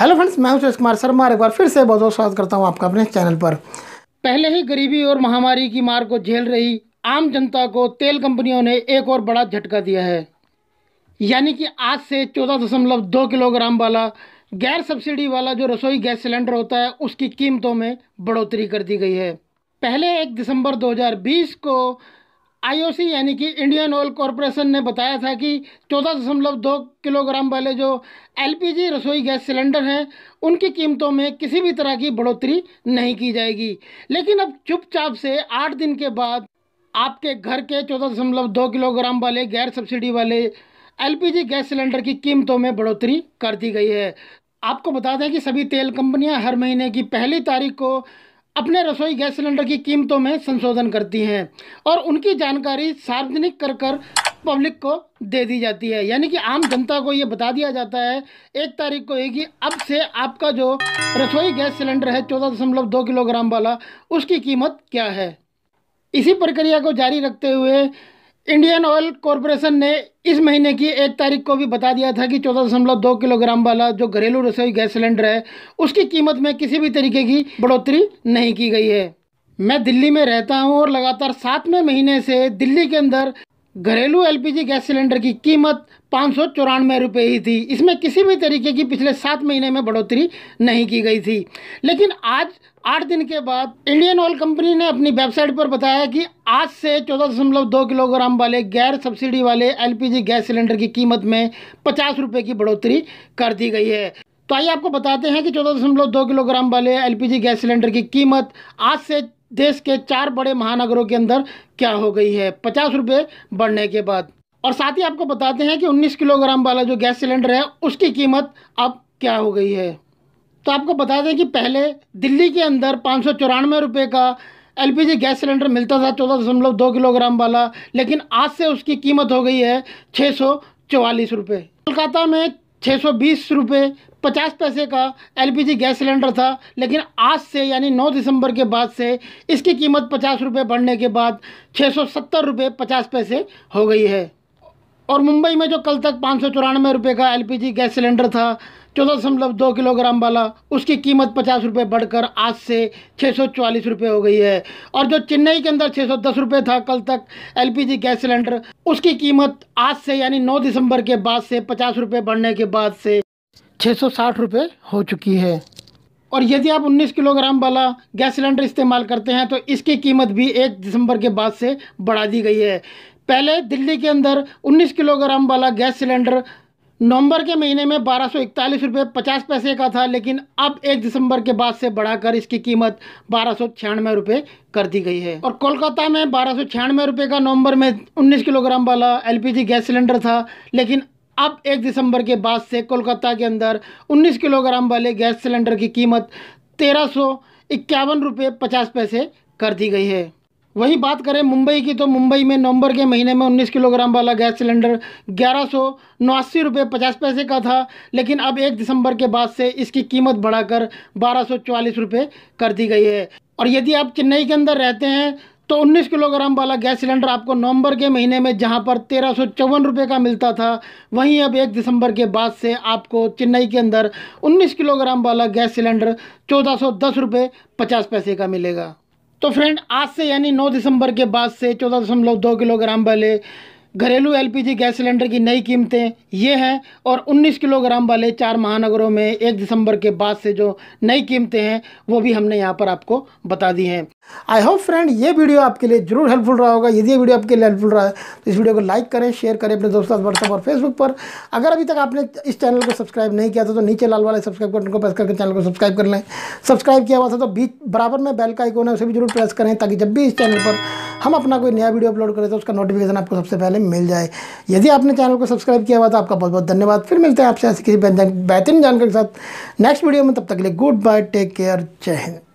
hello friends मैं हूं सुरेश कुमार शर्मा एक बार फिर से बहुत बहुत स्वागत करता हूं आपका अपने चैनल पर पहले ही गरीबी और महामारी की मार को झेल रही आम जनता को तेल कंपनियों ने एक और बड़ा झटका दिया है यानी कि आज से चौदह दशमलव दो किलोग्राम वाला गैर सब्सिडी वाला जो रसोई गैस सिलेंडर होता है उसकी कीमतों में बढ़ोतरी कर दी गई है पहले एक दिसंबर दो को आईओसी यानी कि इंडियन ऑयल कॉरपोरेशन ने बताया था कि चौदह दशमलव दो किलोग्राम वाले जो एलपीजी रसोई गैस सिलेंडर हैं उनकी कीमतों में किसी भी तरह की बढ़ोतरी नहीं की जाएगी लेकिन अब चुपचाप से आठ दिन के बाद आपके घर के चौदह दशमलव दो किलोग्राम वाले गैर सब्सिडी वाले एलपीजी गैस सिलेंडर की कीमतों में बढ़ोतरी कर दी गई है आपको बता दें कि सभी तेल कंपनियां हर महीने की पहली तारीख को अपने रसोई गैस सिलेंडर की कीमतों में संशोधन करती हैं और उनकी जानकारी सार्वजनिक कर कर पब्लिक को दे दी जाती है यानी कि आम जनता को ये बता दिया जाता है एक तारीख को ही कि अब से आपका जो रसोई गैस सिलेंडर है चौदह दशमलव दो किलोग्राम वाला उसकी कीमत क्या है इसी प्रक्रिया को जारी रखते हुए इंडियन ऑयल कॉरपोरेशन ने इस महीने की एक तारीख को भी बता दिया था कि चौदह दशमलव दो किलोग्राम वाला जो घरेलू रसोई गैस सिलेंडर है उसकी कीमत में किसी भी तरीके की बढ़ोतरी नहीं की गई है मैं दिल्ली में रहता हूं और लगातार सातवें महीने से दिल्ली के अंदर घरेलू एलपीजी गैस सिलेंडर की कीमत पाँच सौ चौरानवे रुपये ही थी इसमें किसी भी तरीके की पिछले सात महीने में बढ़ोतरी नहीं की गई थी लेकिन आज आठ दिन के बाद इंडियन ऑयल कंपनी ने अपनी वेबसाइट पर बताया कि आज से चौदह दशमलव दो किलोग्राम वाले गैर सब्सिडी वाले एलपीजी गैस सिलेंडर की कीमत में पचास रुपये की बढ़ोतरी कर दी गई है तो आइए आपको बताते हैं कि चौदह दशमलव दो किलोग्राम वाले एलपीजी गैस सिलेंडर की कीमत आज से देश के चार बड़े महानगरों के अंदर क्या हो गई है पचास रुपये बढ़ने के बाद और साथ ही आपको बताते हैं कि 19 किलोग्राम वाला जो गैस सिलेंडर है उसकी कीमत अब क्या हो गई है तो आपको बता दें कि पहले दिल्ली के अंदर पाँच सौ चौरानवे रुपये का एलपीजी गैस सिलेंडर मिलता था चौदह दशमलव दो किलोग्राम वाला लेकिन आज से उसकी कीमत हो गई है छः सौ चौवालीस रुपये कोलकाता में छः सौ बीस रुपये पचास पैसे का एलपीजी गैस सिलेंडर था लेकिन आज से यानी 9 दिसंबर के बाद से इसकी कीमत पचास रुपये बढ़ने के बाद छः सौ सत्तर रुपये पचास पैसे हो गई है और मुंबई में जो कल तक पाँच सौ चौरानवे रुपये का एलपीजी गैस सिलेंडर था चौदह दशमलव दो किलोग्राम वाला उसकी कीमत पचास रुपये बढ़कर आज से छः सौ चालीस रुपये हो गई है और जो चेन्नई के अंदर छः सौ दस रुपये था कल तक एलपीजी गैस सिलेंडर उसकी कीमत आज से यानी नौ दिसंबर के बाद से पचास रुपये बढ़ने के बाद से छः सौ साठ रुपये हो चुकी है और यदि आप 19 किलोग्राम वाला गैस सिलेंडर इस्तेमाल करते हैं तो इसकी कीमत भी 1 दिसंबर के बाद से बढ़ा दी गई है पहले दिल्ली के अंदर 19 किलोग्राम वाला गैस सिलेंडर नवंबर के महीने में बारह सौ इकतालीस रुपये पचास पैसे का था लेकिन अब एक दिसंबर के बाद से बढ़ाकर इसकी कीमत बारह सौ छियानवे रुपये कर दी गई है और कोलकाता में बारह सौ छियानवे रुपये का नवंबर में 19 किलोग्राम वाला एलपीजी गैस सिलेंडर था लेकिन अब एक दिसंबर के बाद से कोलकाता के अंदर 19 किलोग्राम वाले गैस सिलेंडर की कीमत तेरह सौ इक्यावन रुपये पचास पैसे कर दी गई है वही बात करें मुंबई की तो मुंबई में नवंबर के महीने में 19 किलोग्राम वाला गैस सिलेंडर ग्यारह सौ नवासी रुपये पचास पैसे का था लेकिन अब एक दिसंबर के बाद से इसकी कीमत बढ़ाकर बारह सौ चवालीस रुपये कर दी गई है और यदि आप चेन्नई के अंदर रहते हैं तो 19 किलोग्राम वाला गैस सिलेंडर आपको नवंबर के महीने में जहां पर तेरह सौ का मिलता था वहीं अब एक दिसंबर के बाद से आपको चेन्नई के अंदर 19 किलोग्राम वाला गैस सिलेंडर चौदह सौ पचास पैसे का मिलेगा तो फ्रेंड आज से यानी 9 दिसंबर के बाद से चौदह दशमलव दो किलोग्राम वाले घरेलू एलपीजी गैस सिलेंडर की नई कीमतें ये हैं और 19 किलोग्राम वाले चार महानगरों में एक दिसंबर के बाद से जो नई कीमतें हैं वो भी हमने यहाँ पर आपको बता दी हैं आई होप फ्रेंड ये वीडियो आपके लिए जरूर हेल्पफुल रहा होगा यदि ये वीडियो आपके लिए हेल्पफुल रहा है तो इस वीडियो को लाइक करें शेयर करें अपने दोस्तों साथ व्हाट्सअप और फेसबुक पर अगर अभी तक आपने इस चैनल को सब्सक्राइब नहीं किया था तो नीचे लाल वाले सब्सक्राइब बटन को प्रेस करके चैनल को सब्सक्राइब कर लें सब्सक्राइब किया हुआ था तो बीच बराबर में बेल का आइकोन है उसे भी जरूर प्रेस करें ताकि जब भी इस चैनल पर हम अपना कोई नया वीडियो अपलोड करें तो उसका नोटिफिकेशन आपको सबसे पहले मिल जाए यदि आपने चैनल को सब्सक्राइब किया हुआ था आपका बहुत बहुत धन्यवाद फिर मिलते हैं आपसे ऐसी किसी बेहतरीन जानकारी के साथ नेक्स्ट वीडियो में तब तक के लिए गुड बाय टेक केयर जय हिंद